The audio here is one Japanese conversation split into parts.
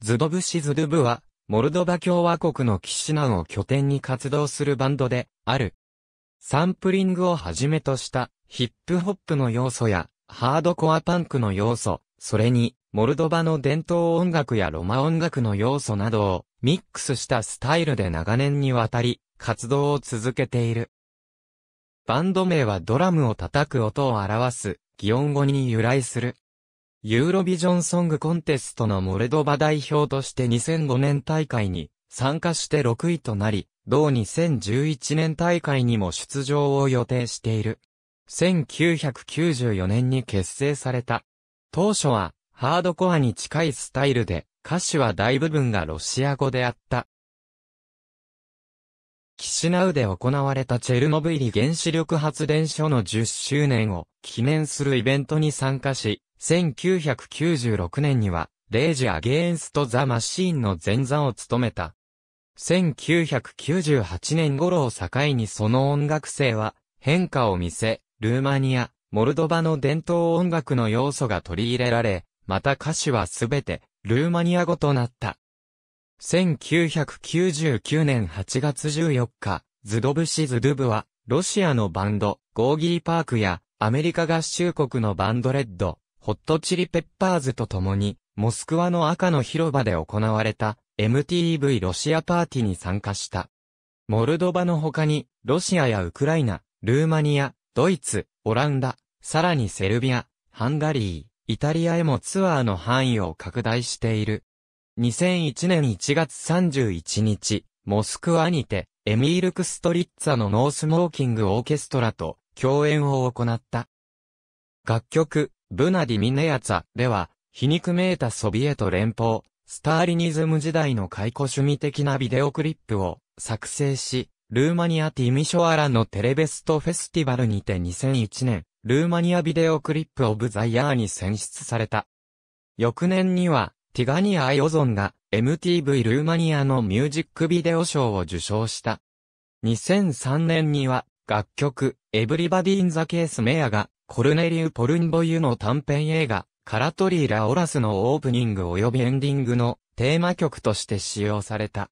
ズドブシズドゥブは、モルドバ共和国のキシナを拠点に活動するバンドで、ある。サンプリングをはじめとした、ヒップホップの要素や、ハードコアパンクの要素、それに、モルドバの伝統音楽やロマ音楽の要素などを、ミックスしたスタイルで長年にわたり、活動を続けている。バンド名はドラムを叩く音を表す、擬音語に由来する。ユーロビジョンソングコンテストのモルドバ代表として2005年大会に参加して6位となり、同2011年大会にも出場を予定している。1994年に結成された。当初はハードコアに近いスタイルで、歌詞は大部分がロシア語であった。キシナウで行われたチェルノブイリ原子力発電所の10周年を記念するイベントに参加し、1996年には、レイジ・アゲーンスト・ザ・マシーンの前座を務めた。1998年頃を境にその音楽性は変化を見せ、ルーマニア、モルドバの伝統音楽の要素が取り入れられ、また歌詞はすべてルーマニア語となった。1999年8月14日、ズドブシ・ズドゥブは、ロシアのバンド、ゴーギーパークや、アメリカ合衆国のバンドレッド、ホットチリペッパーズと共に、モスクワの赤の広場で行われた MTV ロシアパーティーに参加した。モルドバの他に、ロシアやウクライナ、ルーマニア、ドイツ、オランダ、さらにセルビア、ハンガリー、イタリアへもツアーの範囲を拡大している。2001年1月31日、モスクワにて、エミール・クストリッツァのノースモーキングオーケストラと共演を行った。楽曲、ブナディ・ミネヤツァでは、皮肉めいたソビエト連邦、スターリニズム時代の解雇趣味的なビデオクリップを作成し、ルーマニアティミショアラのテレベストフェスティバルにて2001年、ルーマニアビデオクリップオブザイヤーに選出された。翌年には、ティガニア・アイオゾンが MTV ルーマニアのミュージックビデオ賞を受賞した。2003年には、楽曲、エブリバディ・イン・ザ・ケース・メアがコルネリュ・ポルンボユの短編映画、カラトリー・ラ・オラスのオープニング及びエンディングのテーマ曲として使用された。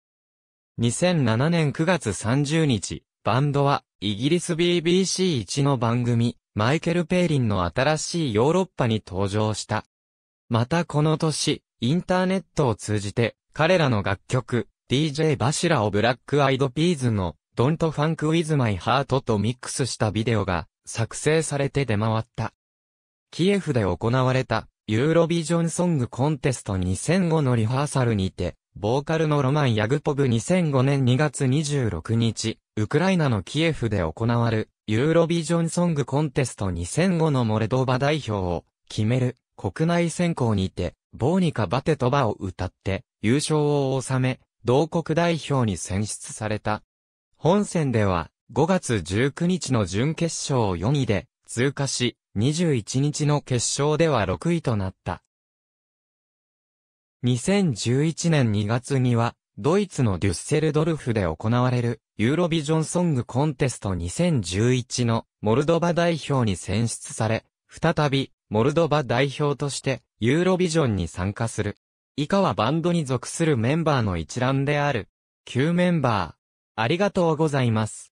2007年9月30日、バンドは、イギリス BBC1 の番組、マイケル・ペイリンの新しいヨーロッパに登場した。またこの年、インターネットを通じて、彼らの楽曲、DJ バシラをブラックアイドピーズの、ドントファンクウィズマイハートとミックスしたビデオが作成されて出回った。キエフで行われたユーロビジョンソングコンテスト2005のリハーサルにて、ボーカルのロマン・ヤグポブ2005年2月26日、ウクライナのキエフで行われるユーロビジョンソングコンテスト2005のモレドバ代表を決める国内選考にて、ボーニカ・バテトバを歌って優勝を収め、同国代表に選出された。本戦では5月19日の準決勝を4位で通過し、21日の決勝では6位となった。2011年2月には、ドイツのデュッセルドルフで行われるユーロビジョンソングコンテスト2011のモルドバ代表に選出され、再びモルドバ代表としてユーロビジョンに参加する。以下はバンドに属するメンバーの一覧である。9メンバー。ありがとうございます。